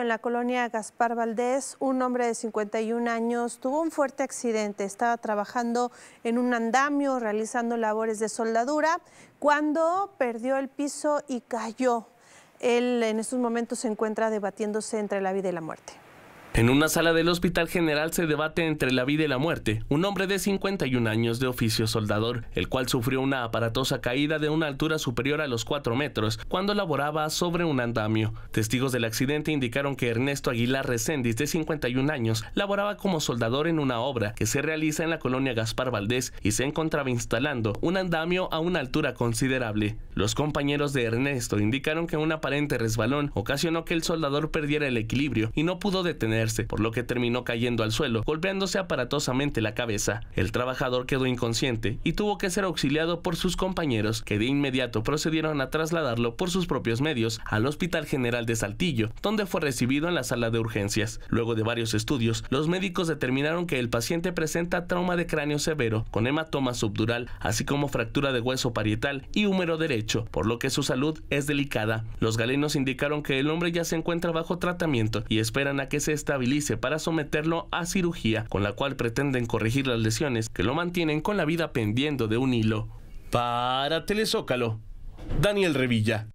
en la colonia Gaspar Valdés, un hombre de 51 años tuvo un fuerte accidente. Estaba trabajando en un andamio realizando labores de soldadura cuando perdió el piso y cayó. Él en estos momentos se encuentra debatiéndose entre la vida y la muerte. En una sala del Hospital General se debate entre la vida y la muerte un hombre de 51 años de oficio soldador, el cual sufrió una aparatosa caída de una altura superior a los 4 metros cuando laboraba sobre un andamio. Testigos del accidente indicaron que Ernesto Aguilar Reséndiz, de 51 años, laboraba como soldador en una obra que se realiza en la colonia Gaspar Valdés y se encontraba instalando un andamio a una altura considerable. Los compañeros de Ernesto indicaron que un aparente resbalón ocasionó que el soldador perdiera el equilibrio y no pudo detener por lo que terminó cayendo al suelo, golpeándose aparatosamente la cabeza. El trabajador quedó inconsciente y tuvo que ser auxiliado por sus compañeros, que de inmediato procedieron a trasladarlo por sus propios medios al Hospital General de Saltillo, donde fue recibido en la sala de urgencias. Luego de varios estudios, los médicos determinaron que el paciente presenta trauma de cráneo severo, con hematoma subdural, así como fractura de hueso parietal y húmero derecho, por lo que su salud es delicada. Los galenos indicaron que el hombre ya se encuentra bajo tratamiento y esperan a que se esté para someterlo a cirugía, con la cual pretenden corregir las lesiones que lo mantienen con la vida pendiendo de un hilo. Para Telezócalo, Daniel Revilla.